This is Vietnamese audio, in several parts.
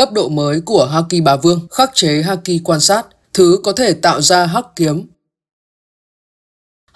cấp độ mới của Haki Bà Vương, khắc chế Haki quan sát, thứ có thể tạo ra hắc kiếm.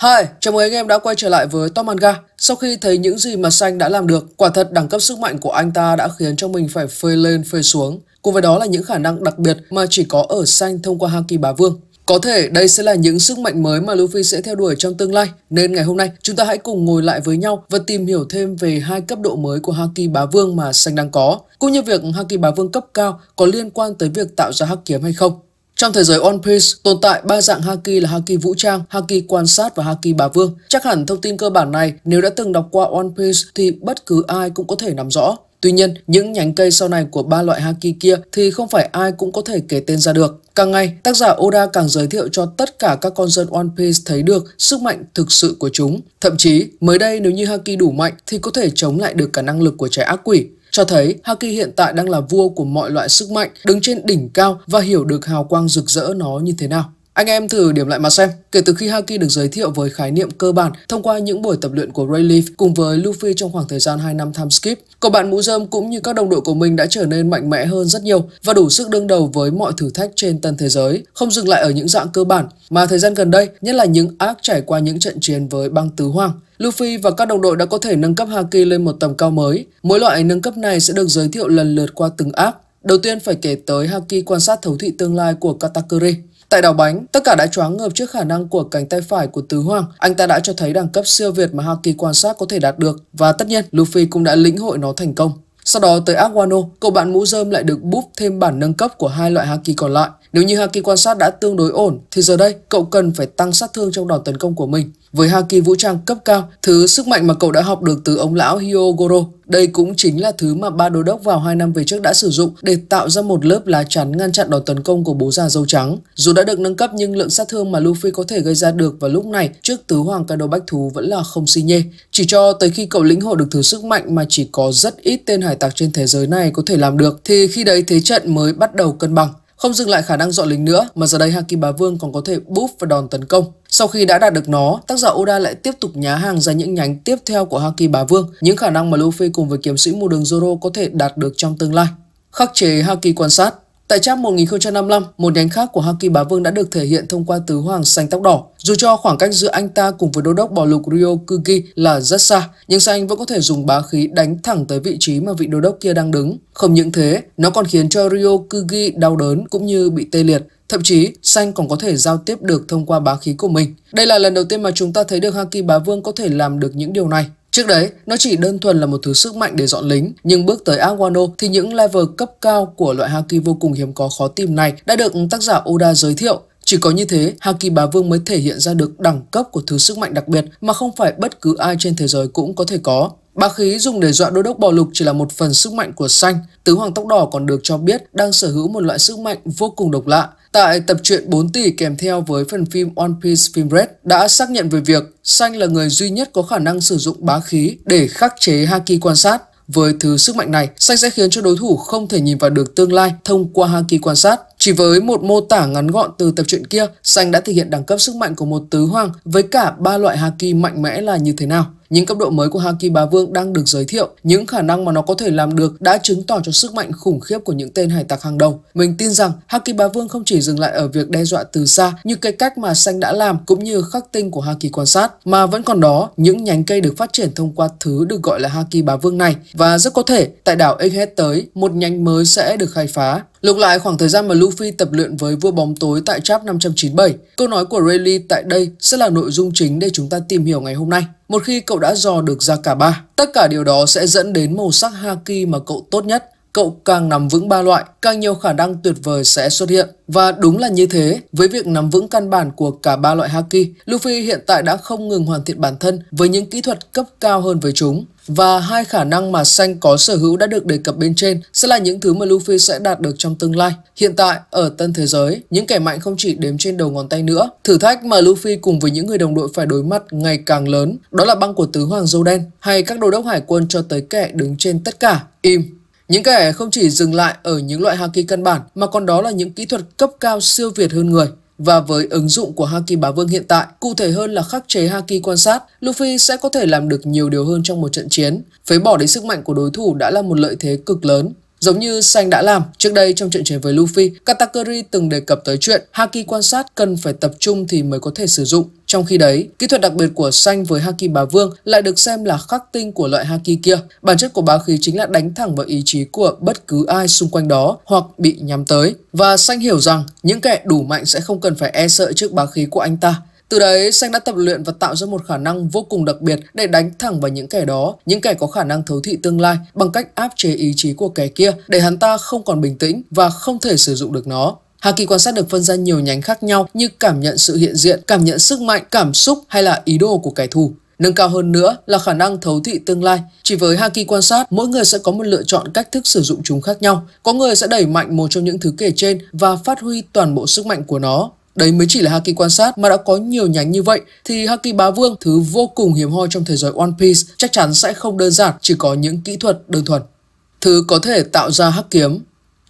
Hi, chào mừng anh em đã quay trở lại với Tom Manga. Sau khi thấy những gì mà Xanh đã làm được, quả thật đẳng cấp sức mạnh của anh ta đã khiến cho mình phải phơi lên phơi xuống. Cùng với đó là những khả năng đặc biệt mà chỉ có ở Xanh thông qua Haki Bá Vương. Có thể đây sẽ là những sức mạnh mới mà Luffy sẽ theo đuổi trong tương lai, nên ngày hôm nay chúng ta hãy cùng ngồi lại với nhau và tìm hiểu thêm về hai cấp độ mới của Haki Bá Vương mà Xanh đang có, cũng như việc Haki Bá Vương cấp cao có liên quan tới việc tạo ra hắc kiếm hay không. Trong thế giới One Piece, tồn tại ba dạng Haki là Haki vũ trang, Haki quan sát và Haki bà vương. Chắc hẳn thông tin cơ bản này nếu đã từng đọc qua One Piece thì bất cứ ai cũng có thể nắm rõ. Tuy nhiên, những nhánh cây sau này của ba loại Haki kia thì không phải ai cũng có thể kể tên ra được. Càng ngày, tác giả Oda càng giới thiệu cho tất cả các con dân One Piece thấy được sức mạnh thực sự của chúng. Thậm chí, mới đây nếu như Haki đủ mạnh thì có thể chống lại được cả năng lực của trái ác quỷ cho thấy Haki hiện tại đang là vua của mọi loại sức mạnh, đứng trên đỉnh cao và hiểu được hào quang rực rỡ nó như thế nào. Anh em thử điểm lại mà xem, kể từ khi Haki được giới thiệu với khái niệm cơ bản thông qua những buổi tập luyện của Rayleigh cùng với Luffy trong khoảng thời gian 2 năm time skip, cậu bạn mũ rơm cũng như các đồng đội của mình đã trở nên mạnh mẽ hơn rất nhiều và đủ sức đương đầu với mọi thử thách trên tân thế giới, không dừng lại ở những dạng cơ bản, mà thời gian gần đây, nhất là những arc trải qua những trận chiến với băng tứ hoàng, Luffy và các đồng đội đã có thể nâng cấp Haki lên một tầm cao mới. Mỗi loại nâng cấp này sẽ được giới thiệu lần lượt qua từng arc. Đầu tiên phải kể tới Haki quan sát thấu thị tương lai của Katakuri. Tại đảo bánh, tất cả đã choáng ngợp trước khả năng của cánh tay phải của Tứ Hoàng. Anh ta đã cho thấy đẳng cấp siêu việt mà Haki quan sát có thể đạt được và tất nhiên Luffy cũng đã lĩnh hội nó thành công. Sau đó tới Aquano, cậu bạn mũ rơm lại được búp thêm bản nâng cấp của hai loại Haki còn lại. Nếu như Haki quan sát đã tương đối ổn, thì giờ đây cậu cần phải tăng sát thương trong đòn tấn công của mình. Với Haki vũ trang cấp cao, thứ sức mạnh mà cậu đã học được từ ông lão Hyogoro, đây cũng chính là thứ mà ba đô đốc vào hai năm về trước đã sử dụng để tạo ra một lớp lá chắn ngăn chặn đòn tấn công của bố già dâu trắng. Dù đã được nâng cấp nhưng lượng sát thương mà Luffy có thể gây ra được vào lúc này trước tứ hoàng Kaido Bách Thú vẫn là không xi nhê. Chỉ cho tới khi cậu lĩnh hội được thứ sức mạnh mà chỉ có rất ít tên hải tặc trên thế giới này có thể làm được thì khi đấy thế trận mới bắt đầu cân bằng. Không dừng lại khả năng dọn lính nữa mà giờ đây Haki Bá Vương còn có thể búp và đòn tấn công. Sau khi đã đạt được nó, tác giả Oda lại tiếp tục nhá hàng ra những nhánh tiếp theo của Haki Bá Vương, những khả năng mà Luffy cùng với kiếm sĩ mù đường Zoro có thể đạt được trong tương lai. Khắc chế Haki quan sát Tại trang 1055, một nhánh khác của Haki Bá Vương đã được thể hiện thông qua tứ hoàng xanh tóc đỏ. Dù cho khoảng cách giữa anh ta cùng với đô đốc bò lục Ryokugi là rất xa, nhưng sao anh vẫn có thể dùng bá khí đánh thẳng tới vị trí mà vị đô đốc kia đang đứng. Không những thế, nó còn khiến cho Ryokugi đau đớn cũng như bị tê liệt. Thậm chí, Xanh còn có thể giao tiếp được thông qua bá khí của mình. Đây là lần đầu tiên mà chúng ta thấy được Haki Bá Vương có thể làm được những điều này. Trước đấy, nó chỉ đơn thuần là một thứ sức mạnh để dọn lính, nhưng bước tới Aguano thì những level cấp cao của loại Haki vô cùng hiếm có khó tìm này đã được tác giả Oda giới thiệu. Chỉ có như thế, Haki Bá Vương mới thể hiện ra được đẳng cấp của thứ sức mạnh đặc biệt mà không phải bất cứ ai trên thế giới cũng có thể có. Bá khí dùng để dọa đô đốc bò lục chỉ là một phần sức mạnh của xanh. Tứ hoàng tóc đỏ còn được cho biết đang sở hữu một loại sức mạnh vô cùng độc lạ. Tại tập truyện 4 tỷ kèm theo với phần phim One Piece Film Red đã xác nhận về việc Xanh là người duy nhất có khả năng sử dụng bá khí để khắc chế Haki quan sát. Với thứ sức mạnh này, Xanh sẽ khiến cho đối thủ không thể nhìn vào được tương lai thông qua Haki quan sát. Chỉ với một mô tả ngắn gọn từ tập truyện kia, Xanh đã thể hiện đẳng cấp sức mạnh của một tứ hoàng với cả ba loại Haki mạnh mẽ là như thế nào những cấp độ mới của Haki Bá Vương đang được giới thiệu, những khả năng mà nó có thể làm được đã chứng tỏ cho sức mạnh khủng khiếp của những tên hải tặc hàng đầu. Mình tin rằng Haki Bá Vương không chỉ dừng lại ở việc đe dọa từ xa như cái cách mà Xanh đã làm cũng như khắc tinh của Haki quan sát, mà vẫn còn đó những nhánh cây được phát triển thông qua thứ được gọi là Haki Bá Vương này và rất có thể tại đảo Egghead tới một nhánh mới sẽ được khai phá. Lục lại khoảng thời gian mà Luffy tập luyện với vua bóng tối tại Chap 597, câu nói của Rayleigh tại đây sẽ là nội dung chính để chúng ta tìm hiểu ngày hôm nay. Một khi cậu đã dò được ra cả ba, tất cả điều đó sẽ dẫn đến màu sắc haki mà cậu tốt nhất cậu càng nắm vững ba loại, càng nhiều khả năng tuyệt vời sẽ xuất hiện. Và đúng là như thế, với việc nắm vững căn bản của cả ba loại Haki, Luffy hiện tại đã không ngừng hoàn thiện bản thân với những kỹ thuật cấp cao hơn với chúng. Và hai khả năng mà Xanh có sở hữu đã được đề cập bên trên sẽ là những thứ mà Luffy sẽ đạt được trong tương lai. Hiện tại, ở tân thế giới, những kẻ mạnh không chỉ đếm trên đầu ngón tay nữa. Thử thách mà Luffy cùng với những người đồng đội phải đối mặt ngày càng lớn, đó là băng của tứ hoàng dâu đen hay các đô đốc hải quân cho tới kẻ đứng trên tất cả. Im! Những kẻ không chỉ dừng lại ở những loại haki căn bản mà còn đó là những kỹ thuật cấp cao siêu việt hơn người. Và với ứng dụng của Haki Bá Vương hiện tại, cụ thể hơn là khắc chế Haki quan sát, Luffy sẽ có thể làm được nhiều điều hơn trong một trận chiến. Phế bỏ đến sức mạnh của đối thủ đã là một lợi thế cực lớn, Giống như Sanh đã làm, trước đây trong trận chiến với Luffy, Katakuri từng đề cập tới chuyện Haki quan sát cần phải tập trung thì mới có thể sử dụng. Trong khi đấy, kỹ thuật đặc biệt của Sanh với Haki Bá Vương lại được xem là khắc tinh của loại Haki kia. Bản chất của bá khí chính là đánh thẳng vào ý chí của bất cứ ai xung quanh đó hoặc bị nhắm tới. Và Sanh hiểu rằng những kẻ đủ mạnh sẽ không cần phải e sợ trước bá khí của anh ta. Từ đấy, Xanh đã tập luyện và tạo ra một khả năng vô cùng đặc biệt để đánh thẳng vào những kẻ đó, những kẻ có khả năng thấu thị tương lai bằng cách áp chế ý chí của kẻ kia để hắn ta không còn bình tĩnh và không thể sử dụng được nó. haki quan sát được phân ra nhiều nhánh khác nhau như cảm nhận sự hiện diện, cảm nhận sức mạnh, cảm xúc hay là ý đồ của kẻ thù. Nâng cao hơn nữa là khả năng thấu thị tương lai. Chỉ với Haki quan sát, mỗi người sẽ có một lựa chọn cách thức sử dụng chúng khác nhau. Có người sẽ đẩy mạnh một trong những thứ kể trên và phát huy toàn bộ sức mạnh của nó. Đấy mới chỉ là Haki quan sát mà đã có nhiều nhánh như vậy thì Haki Bá Vương, thứ vô cùng hiếm hoi trong thế giới One Piece, chắc chắn sẽ không đơn giản chỉ có những kỹ thuật đơn thuần. Thứ có thể tạo ra hắc kiếm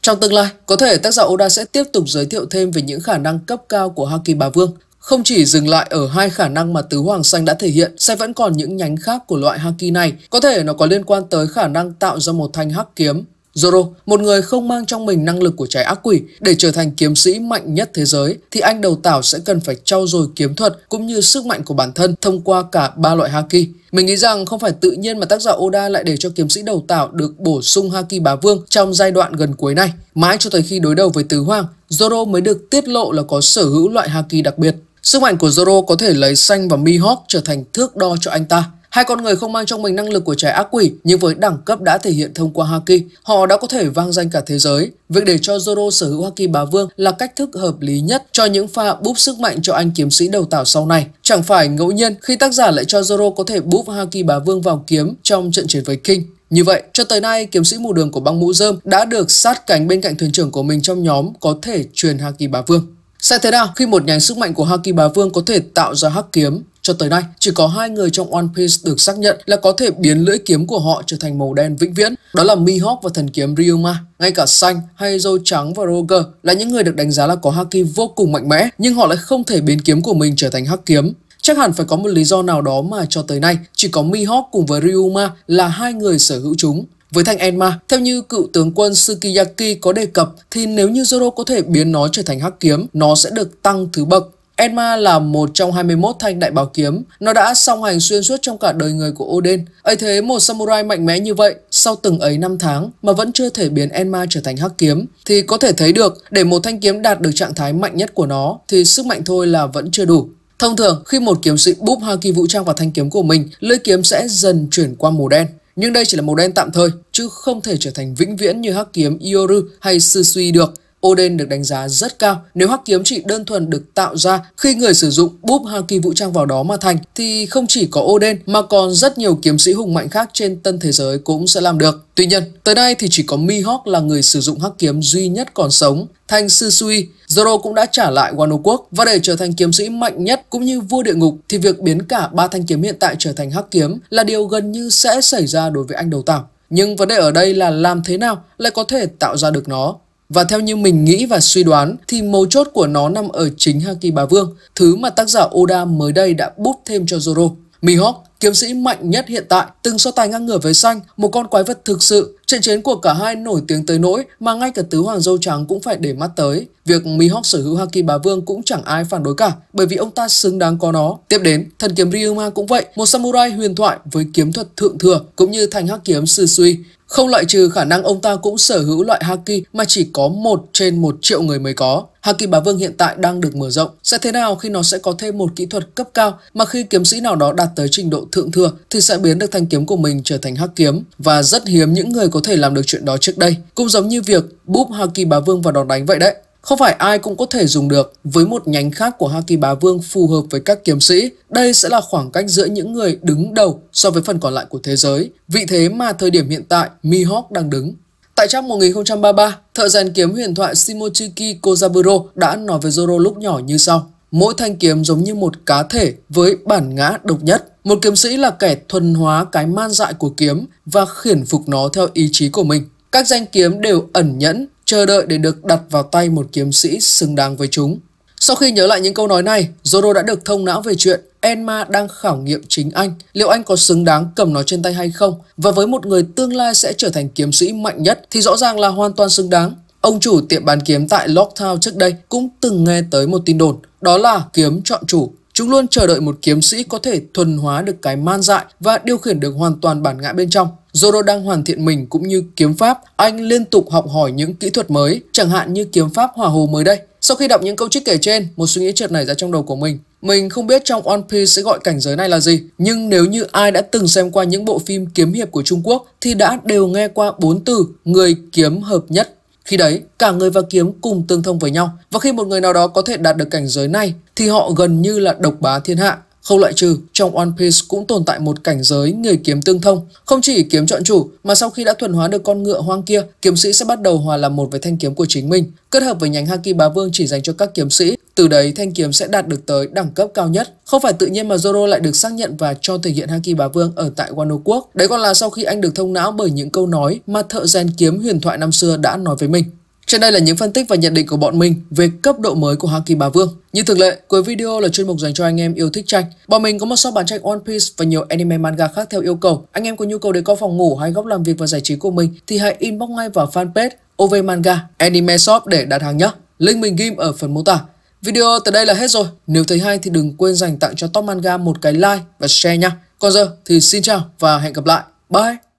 trong tương lai, có thể tác giả Oda sẽ tiếp tục giới thiệu thêm về những khả năng cấp cao của Haki Bá Vương. Không chỉ dừng lại ở hai khả năng mà Tứ Hoàng Xanh đã thể hiện, sẽ vẫn còn những nhánh khác của loại Haki này. Có thể nó có liên quan tới khả năng tạo ra một thanh hắc kiếm Zoro, một người không mang trong mình năng lực của trái ác quỷ để trở thành kiếm sĩ mạnh nhất thế giới, thì anh đầu tảo sẽ cần phải trau dồi kiếm thuật cũng như sức mạnh của bản thân thông qua cả ba loại haki. Mình nghĩ rằng không phải tự nhiên mà tác giả Oda lại để cho kiếm sĩ đầu tảo được bổ sung haki bá vương trong giai đoạn gần cuối này. Mãi cho tới khi đối đầu với tứ hoàng, Zoro mới được tiết lộ là có sở hữu loại haki đặc biệt. Sức mạnh của Zoro có thể lấy xanh và Mihawk trở thành thước đo cho anh ta. Hai con người không mang trong mình năng lực của trẻ ác quỷ, nhưng với đẳng cấp đã thể hiện thông qua Haki, họ đã có thể vang danh cả thế giới. Việc để cho Zoro sở hữu Haki bá vương là cách thức hợp lý nhất cho những pha búp sức mạnh cho anh kiếm sĩ đầu tảo sau này. Chẳng phải ngẫu nhiên khi tác giả lại cho Zoro có thể búp Haki bá vương vào kiếm trong trận chiến với King. Như vậy, cho tới nay, kiếm sĩ mù đường của băng mũ dơm đã được sát cánh bên cạnh thuyền trưởng của mình trong nhóm có thể truyền Haki bá vương. Sẽ thế nào khi một nhánh sức mạnh của Haki Bá Vương có thể tạo ra hắc kiếm? Cho tới nay, chỉ có hai người trong One Piece được xác nhận là có thể biến lưỡi kiếm của họ trở thành màu đen vĩnh viễn, đó là Mihawk và thần kiếm Ryuma. Ngay cả Xanh hay Dâu Trắng và Roger là những người được đánh giá là có Haki vô cùng mạnh mẽ, nhưng họ lại không thể biến kiếm của mình trở thành hắc kiếm. Chắc hẳn phải có một lý do nào đó mà cho tới nay, chỉ có Mihawk cùng với Ryuma là hai người sở hữu chúng. Với thanh Enma, theo như cựu tướng quân Sukiyaki có đề cập thì nếu như Zoro có thể biến nó trở thành hắc kiếm, nó sẽ được tăng thứ bậc. Enma là một trong 21 thanh đại bảo kiếm, nó đã song hành xuyên suốt trong cả đời người của Odin. ấy thế một samurai mạnh mẽ như vậy, sau từng ấy năm tháng mà vẫn chưa thể biến Enma trở thành hắc kiếm, thì có thể thấy được để một thanh kiếm đạt được trạng thái mạnh nhất của nó thì sức mạnh thôi là vẫn chưa đủ. Thông thường, khi một kiếm sĩ búp haki vũ trang vào thanh kiếm của mình, lưỡi kiếm sẽ dần chuyển qua màu đen. Nhưng đây chỉ là màu đen tạm thời, chứ không thể trở thành vĩnh viễn như hắc kiếm Ioru hay sư suy được. Oden được đánh giá rất cao. Nếu hắc kiếm chỉ đơn thuần được tạo ra khi người sử dụng búp haki vũ trang vào đó mà thành thì không chỉ có Oden mà còn rất nhiều kiếm sĩ hùng mạnh khác trên tân thế giới cũng sẽ làm được. Tuy nhiên, tới nay thì chỉ có Mihawk là người sử dụng hắc kiếm duy nhất còn sống. Thanh Sư Sui, Zoro cũng đã trả lại Wano Quốc và để trở thành kiếm sĩ mạnh nhất cũng như vua địa ngục thì việc biến cả ba thanh kiếm hiện tại trở thành hắc kiếm là điều gần như sẽ xảy ra đối với anh đầu tảo. Nhưng vấn đề ở đây là làm thế nào lại có thể tạo ra được nó. Và theo như mình nghĩ và suy đoán thì mấu chốt của nó nằm ở chính Haki Bá Vương, thứ mà tác giả Oda mới đây đã búp thêm cho Zoro. Mihawk, kiếm sĩ mạnh nhất hiện tại, từng so tài ngang ngửa với xanh, một con quái vật thực sự. Trận chiến của cả hai nổi tiếng tới nỗi mà ngay cả tứ hoàng dâu trắng cũng phải để mắt tới. Việc Mihawk sở hữu Haki Bá Vương cũng chẳng ai phản đối cả, bởi vì ông ta xứng đáng có nó. Tiếp đến, thần kiếm Ryuma cũng vậy, một samurai huyền thoại với kiếm thuật thượng thừa cũng như thành hắc kiếm sư Susui. Không loại trừ khả năng ông ta cũng sở hữu loại Haki mà chỉ có một trên một triệu người mới có. Haki bá vương hiện tại đang được mở rộng. Sẽ thế nào khi nó sẽ có thêm một kỹ thuật cấp cao mà khi kiếm sĩ nào đó đạt tới trình độ thượng thừa thì sẽ biến được thanh kiếm của mình trở thành hắc kiếm và rất hiếm những người có thể làm được chuyện đó trước đây. Cũng giống như việc búp Haki bá vương vào đòn đánh vậy đấy. Không phải ai cũng có thể dùng được, với một nhánh khác của Haki Bá Vương phù hợp với các kiếm sĩ, đây sẽ là khoảng cách giữa những người đứng đầu so với phần còn lại của thế giới, vị thế mà thời điểm hiện tại Mihawk đang đứng. Tại trong 1033, thợ rèn kiếm huyền thoại Shimochiki Kozaburo đã nói với Zoro lúc nhỏ như sau. Mỗi thanh kiếm giống như một cá thể với bản ngã độc nhất. Một kiếm sĩ là kẻ thuần hóa cái man dại của kiếm và khiển phục nó theo ý chí của mình. Các danh kiếm đều ẩn nhẫn, chờ đợi để được đặt vào tay một kiếm sĩ xứng đáng với chúng. Sau khi nhớ lại những câu nói này, Zoro đã được thông não về chuyện Enma đang khảo nghiệm chính anh, liệu anh có xứng đáng cầm nó trên tay hay không? Và với một người tương lai sẽ trở thành kiếm sĩ mạnh nhất thì rõ ràng là hoàn toàn xứng đáng. Ông chủ tiệm bán kiếm tại Locktown trước đây cũng từng nghe tới một tin đồn, đó là kiếm chọn chủ Chúng luôn chờ đợi một kiếm sĩ có thể thuần hóa được cái man dại và điều khiển được hoàn toàn bản ngã bên trong. Zoro đang hoàn thiện mình cũng như kiếm pháp, anh liên tục học hỏi những kỹ thuật mới, chẳng hạn như kiếm pháp hỏa hồ mới đây. Sau khi đọc những câu trích kể trên, một suy nghĩ chợt nảy ra trong đầu của mình. Mình không biết trong One Piece sẽ gọi cảnh giới này là gì, nhưng nếu như ai đã từng xem qua những bộ phim kiếm hiệp của Trung Quốc thì đã đều nghe qua bốn từ người kiếm hợp nhất khi đấy, cả người và kiếm cùng tương thông với nhau và khi một người nào đó có thể đạt được cảnh giới này thì họ gần như là độc bá thiên hạ. Không loại trừ, trong One Piece cũng tồn tại một cảnh giới người kiếm tương thông. Không chỉ kiếm chọn chủ, mà sau khi đã thuần hóa được con ngựa hoang kia, kiếm sĩ sẽ bắt đầu hòa làm một với thanh kiếm của chính mình, kết hợp với nhánh Haki Bá Vương chỉ dành cho các kiếm sĩ. Từ đấy, thanh kiếm sẽ đạt được tới đẳng cấp cao nhất. Không phải tự nhiên mà Zoro lại được xác nhận và cho thể hiện Haki Bá Vương ở tại Wano Quốc. Đấy còn là sau khi anh được thông não bởi những câu nói mà thợ rèn kiếm huyền thoại năm xưa đã nói với mình. Trên đây là những phân tích và nhận định của bọn mình về cấp độ mới của Haki Bá Vương. Như thường lệ, cuối video là chuyên mục dành cho anh em yêu thích tranh. Bọn mình có một shop bán tranh One Piece và nhiều anime manga khác theo yêu cầu. Anh em có nhu cầu để có phòng ngủ hay góc làm việc và giải trí của mình thì hãy inbox ngay vào fanpage OV Manga Anime Shop để đặt hàng nhé. Link mình ghim ở phần mô tả. Video từ đây là hết rồi. Nếu thấy hay thì đừng quên dành tặng cho Top Manga một cái like và share nha. Còn giờ thì xin chào và hẹn gặp lại. Bye!